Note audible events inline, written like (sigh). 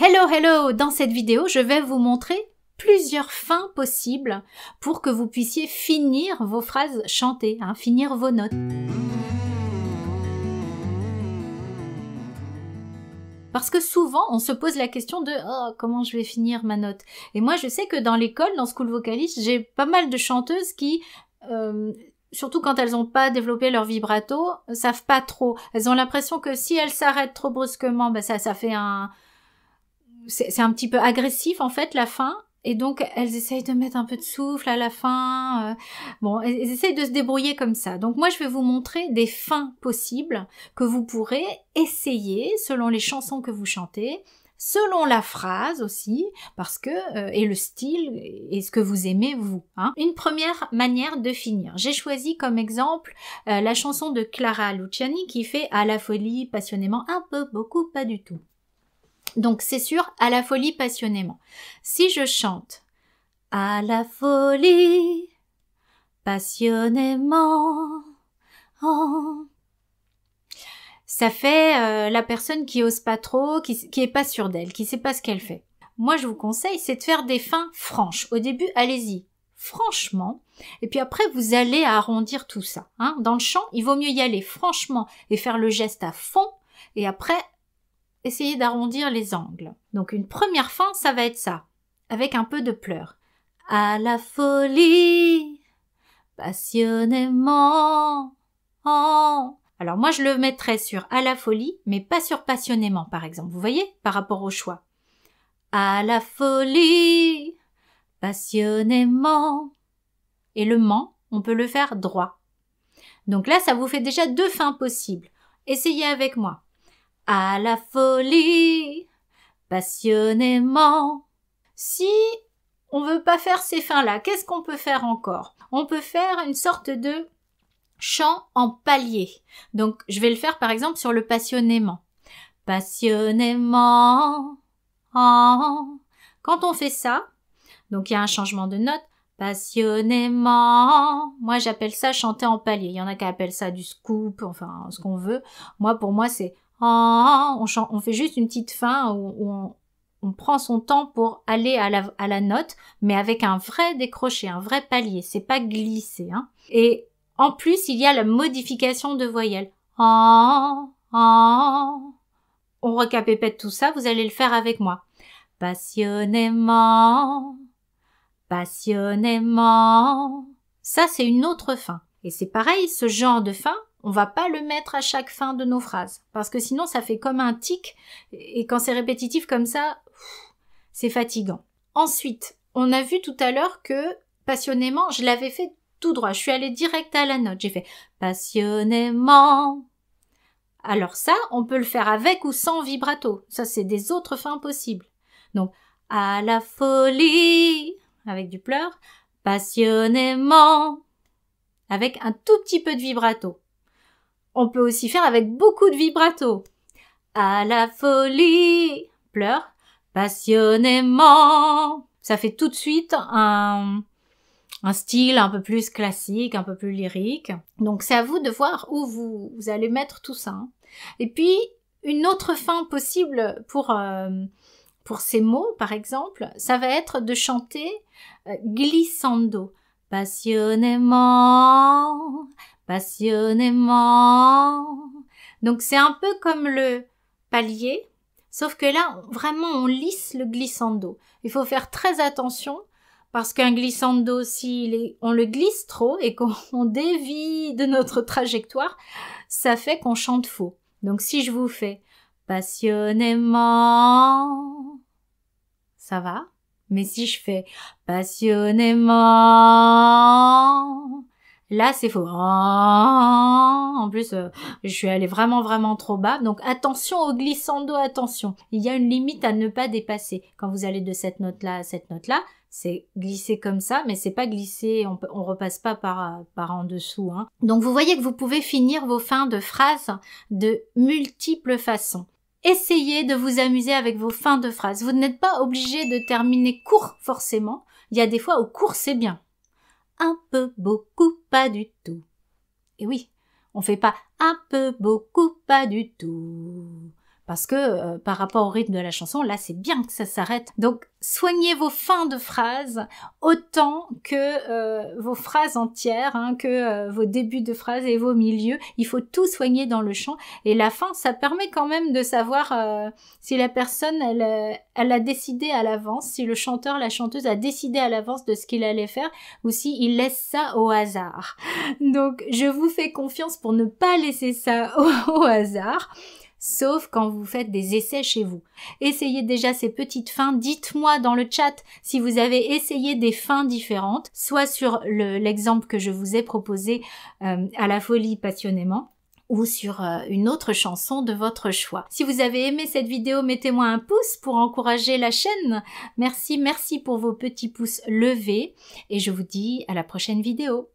Hello, hello! Dans cette vidéo, je vais vous montrer plusieurs fins possibles pour que vous puissiez finir vos phrases chantées, hein, finir vos notes. Parce que souvent, on se pose la question de oh, comment je vais finir ma note. Et moi, je sais que dans l'école, dans School Vocalist, j'ai pas mal de chanteuses qui euh, surtout quand elles n'ont pas développé leur vibrato, savent pas trop. Elles ont l'impression que si elles s'arrêtent trop brusquement, ben ça, ça fait un, c'est un petit peu agressif en fait la fin. Et donc elles essayent de mettre un peu de souffle à la fin. Euh. bon, elles, elles essayent de se débrouiller comme ça. Donc moi je vais vous montrer des fins possibles que vous pourrez essayer selon les chansons que vous chantez, selon la phrase aussi, parce que euh, et le style et ce que vous aimez vous. Hein. Une première manière de finir. J'ai choisi comme exemple euh, la chanson de Clara Luciani qui fait à la folie passionnément un peu beaucoup pas du tout. Donc c'est sûr, à la folie passionnément. Si je chante à la folie passionnément, oh, ça fait euh, la personne qui ose pas trop, qui, est pas sûre d'elle, qui sait pas ce qu'elle fait. Moi, je vous conseille, c'est de faire des fins franches. Au début, allez-y, franchement. Et puis après, vous allez arrondir tout ça. Hein. Dans le chant, il vaut mieux y aller franchement et faire le geste à fond. Et après, Essayez d'arrondir les angles. Donc une première fin, ça va être ça, avec un peu de pleurs. À la folie, passionnément. Oh. Alors moi je le mettrais sur à la folie, mais pas sur passionnément par exemple, vous voyez, par rapport au choix. À la folie, passionnément. Et le ment, on peut le faire droit. Donc là, ça vous fait déjà deux fins possibles. Essayez avec moi à la folie, passionnément. Si on veut pas faire ces fins-là, qu'est-ce qu'on peut faire encore On peut faire une sorte de chant en palier. Donc, je vais le faire par exemple sur le passionnément. Passionnément. Quand on fait ça, donc il y a un changement de note. Passionnément. Moi, j'appelle ça chanter en palier. Il y en a qui appellent ça du scoop, enfin, ce qu'on veut. Moi, pour moi, c'est on, fait juste une petite fin où, on, prend son temps pour aller à la, note, mais avec un vrai décroché, un vrai palier. C'est pas glissé. Hein. Et en plus, il y a la modification de voyelles. On recapépète tout ça. Vous allez le faire avec moi. Passionnément, passionnément. Ça, c'est une autre fin. Et c'est pareil, ce genre de fin, on va pas le mettre à chaque fin de nos phrases parce que sinon ça fait comme un tic et quand c'est répétitif comme ça, c'est fatigant. Ensuite, on a vu tout à l'heure que passionnément, je l'avais fait tout droit. Je suis allée direct à la note. J'ai fait passionnément. Alors ça, on peut le faire avec ou sans vibrato. Ça, c'est des autres fins possibles. Donc, à la folie, avec du pleur, passionnément, avec un tout petit peu de vibrato. On peut aussi faire avec beaucoup de vibrato. À la folie, pleure, passionnément. Ça fait tout de suite un, style un peu plus classique, un peu plus lyrique. Donc c'est à vous de voir où vous, allez mettre tout ça. Et puis, une autre fin possible pour, euh, pour ces mots, par exemple, ça va être de chanter euh, glissando, passionnément, passionnément. Donc c'est un peu comme le palier, sauf que là vraiment on lisse le glissando. Il faut faire très attention parce qu'un glissando, si on le glisse trop et qu'on (laughs) dévie de notre trajectoire, ça fait qu'on chante faux. Donc si je vous fais passionnément, ça va. Mais si je fais passionnément, Là, c'est faux. Oh, en plus, euh, je suis allée vraiment, vraiment trop bas. Donc, attention au glissando, attention. Il y a une limite à ne pas dépasser. Quand vous allez de cette note-là à cette note-là, c'est glisser comme ça, mais c'est pas glisser, on, on repasse pas par, par en dessous. Hein. Donc vous voyez que vous pouvez finir vos fins de phrases de multiples façons. Essayez de vous amuser avec vos fins de phrases. Vous n'êtes pas obligé de terminer court forcément. Il y a des fois où court c'est bien un peu, beaucoup, pas du tout. Et oui, on fait pas un peu, beaucoup, pas du tout parce que euh, par rapport au rythme de la chanson, là c'est bien que ça s'arrête. Donc soignez vos fins de phrases autant que euh, vos phrases entières, hein, que euh, vos débuts de phrases et vos milieux. Il faut tout soigner dans le chant et la fin, ça permet quand même de savoir si la personne elle, elle a décidé à l'avance, si le chanteur, la chanteuse a décidé à l'avance de ce qu'il allait faire ou si laisse ça au hasard. Donc je vous fais confiance pour ne pas laisser ça (laughs) au hasard sauf quand vous faites des essais chez vous. Essayez déjà ces petites fins. Dites-moi dans le chat si vous avez essayé des fins différentes, soit sur l'exemple que je vous ai proposé euh, à la folie passionnément ou sur euh, une autre chanson de votre choix. Si vous avez aimé cette vidéo, mettez-moi un pouce pour encourager la chaîne. Merci, merci pour vos petits pouces levés et je vous dis à la prochaine vidéo.